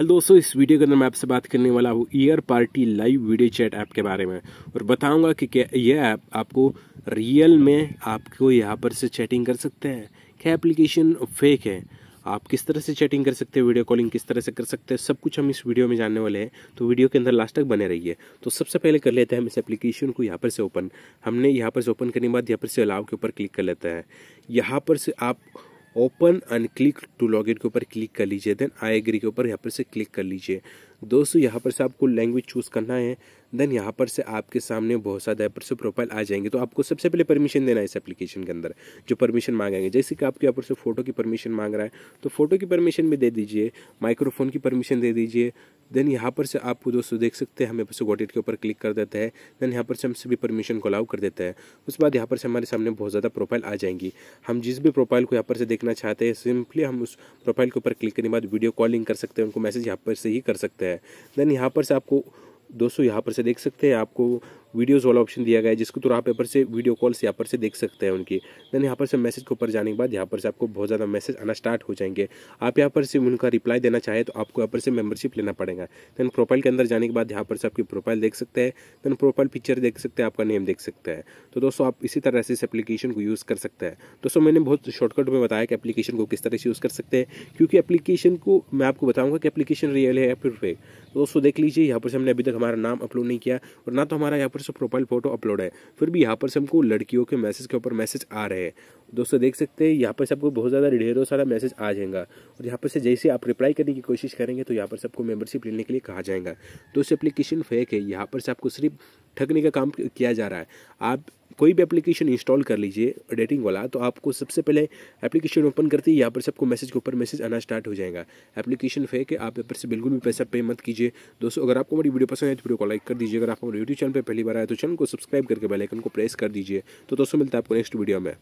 hello दोस्तों इस video के अंदर मैं आपसे बात करने वाला हूँ year party live video chat app के बारे में और बताऊंगा कि क्या यह ऐप आपको रियल में आपको यहाँ पर से चैटिंग कर सकते हैं क्या एप्लीकेशन फेक है आप किस तरह से चैटिंग कर सकते हैं वीडियो कॉलिंग किस तरह से कर सकते हैं सब कुछ हम इस वीडियो में जानने वाले हैं तो वीडियो के अंदर लास्ट तक बने रहिए तो सबसे पहले कर लेते हैं हम इस एप्लीकेशन को यहाँ पर से ओपन हमने यहाँ पर से ओपन करने के बाद यहाँ पर से अलाव के ऊपर क्लिक कर लेते हैं यहाँ पर से आप open unclick to log in के ऊपर क्लिक कर लीजिए देन आई एग्री के ऊपर यहाँ पर से क्लिक कर लीजिए दोस्तों यहाँ पर से आपको लैंग्वेज चूज़ करना है देन यहाँ पर से आपके सामने बहुत सारे यहाँ पर से प्रोफाइल आ जाएंगे तो आपको सबसे पहले परमिशन देना है इस एप्लीकेशन के अंदर जो परमिशन मांगेंगे जैसे कि आपके यहाँ पर से फोटो की परमिशन मांग रहा है तो फोटो की परमिशन भी दे दीजिए माइक्रोफोन की परमिशन दे दीजिए देन यहाँ पर से आपको दोस्तों देख सकते हैं हम यहाँ पर से गोडेट के ऊपर क्लिक कर देते हैं देन यहाँ पर से हम सभी परमिशन को अलाउ कर देते हैं उसके बाद यहाँ पर से हमारे सामने बहुत ज़्यादा प्रोफाइल आ जाएंगी हम जिस भी प्रोफाइल को यहाँ पर से देखना चाहते हैं सिंपली हम उस प्रोफाइल के ऊपर क्लिक करने के बाद वीडियो कॉलिंग कर सकते हैं उनको मैसेज यहाँ पर से ही कर सकते हैं है देन यहाँ पर से आपको दोस्तों यहाँ पर से देख सकते हैं आपको वीडियोज़ वाला ऑप्शन दिया गया है जिसको तो आप यहाँ पर से वीडियो कॉल्स यहाँ पर से देख सकते हैं उनकी देन यहाँ पर से मैसेज के ऊपर जाने के बाद यहाँ पर से आपको बहुत ज़्यादा मैसेज आना स्टार्ट हो जाएंगे आप यहाँ पर से उनका रिप्लाई देना चाहें तो आपको यहाँ पर से मेम्बरशिप लेना पड़ेगा देन प्रोफाइल के अंदर जाने के बाद यहाँ पर से आपकी प्रोफाइल देख सकते हैं देन प्रोफाइल पिक्चर देख सकते हैं आपका नेम देख सकते हैं तो दोस्तों आप इसी तरह से इस एप्लीकेशन को यूज़ कर सकते हैं दोस्तों मैंने बहुत शॉर्टकट में बताया कि एप्लीकेशन को किस तरह से यूज़ कर सकते हैं क्योंकि एप्लीकेशन को मैं आपको बताऊँगा कि एप्लीकेशन रियल है या फिर फेक दोस्तों देख लीजिए यहाँ पर से हमने अभी तक हमारा नाम अपलोड नहीं किया और ना तो हमारा यहाँ पर पर सब प्रोफाइल फोटो अपलोड है फिर भी यहाँ पर से हमको लड़कियों के मैसेज के ऊपर मैसेज आ रहे हैं दोस्तों देख सकते हैं यहाँ पर से आपको बहुत ज़्यादा ढेरों सारा मैसेज आ जाएगा और यहाँ पर से जैसे आप रिप्लाई करने की कोशिश करेंगे तो यहाँ पर सबको आपको मेम्बरशिप लेने के लिए कहा जाएगा दोस्तों एप्लीकेशन फेक है यहाँ पर से आपको सिर्फ ठगने का काम किया जा रहा है आप कोई भी एप्लीकेशन इंस्टॉल कर लीजिए डेटिंग वाला तो आपको सबसे पहले एप्लीकेशन ओपन करते ही यहाँ पर से आपको मैसेज के ऊपर मैसेज आना स्टार्ट हो जाएगा एप्लीकेशन फे के आप यहाँ पर से बिल्कुल भी पैसा पे मत कीजिए दोस्तों अगर आपको हमारी वीडियो पसंद है तो वीडियो को लाइक कर दीजिए अगर आप हमारे यूट्यूब चैनल पर पहली बार आए तो चैनल को सब्सक्राइब करके बेलाइकन को प्रेस कर दीजिए तो दोस्तों मिलता है आपको नेक्स्ट वीडियो में